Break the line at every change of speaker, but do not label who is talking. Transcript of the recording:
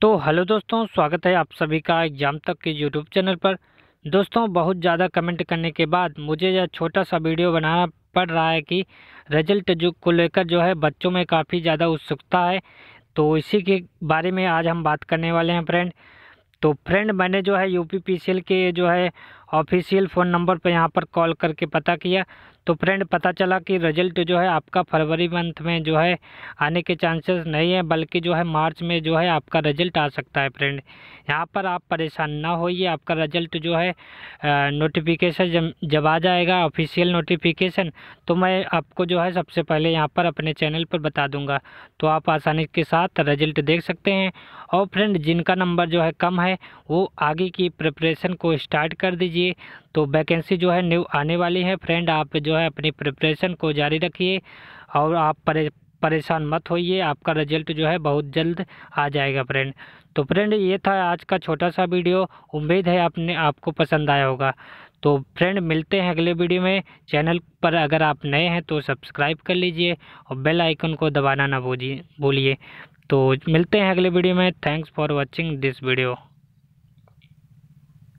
तो हेलो दोस्तों स्वागत है आप सभी का एग्जाम तक के यूट्यूब चैनल पर दोस्तों बहुत ज़्यादा कमेंट करने के बाद मुझे यह छोटा सा वीडियो बनाना पड़ रहा है कि रिजल्ट जो को लेकर जो है बच्चों में काफ़ी ज़्यादा उत्सुकता है तो इसी के बारे में आज हम बात करने वाले हैं फ्रेंड तो फ्रेंड मैंने जो है यू के जो है ऑफिशियल फ़ोन नंबर पर यहाँ पर कॉल करके पता किया तो फ्रेंड पता चला कि रिजल्ट जो है आपका फरवरी मंथ में जो है आने के चांसेस नहीं है बल्कि जो है मार्च में जो है आपका रिजल्ट आ सकता है फ्रेंड यहाँ पर आप परेशान ना होइए आपका रिजल्ट जो है नोटिफिकेशन जब जब आ जाएगा ऑफिशियल नोटिफिकेशन तो मैं आपको जो है सबसे पहले यहाँ पर अपने चैनल पर बता दूँगा तो आप आसानी के साथ रिजल्ट देख सकते हैं और फ्रेंड जिनका नंबर जो है कम है वो आगे की प्रिपरेशन को स्टार्ट कर दीजिए लीजिए तो वैकेंसी जो है न्यू आने वाली है फ्रेंड आप जो है अपनी प्रिपरेशन को जारी रखिए और आप परे परेशान मत होइए आपका रिजल्ट जो है बहुत जल्द आ जाएगा फ्रेंड तो फ्रेंड ये था आज का छोटा सा वीडियो उम्मीद है आपने आपको पसंद आया होगा तो फ्रेंड मिलते हैं अगले वीडियो में चैनल पर अगर आप नए हैं तो सब्सक्राइब कर लीजिए और बेल आइकन को दबाना ना बोलिए तो मिलते हैं अगले वीडियो में thanks for watching this video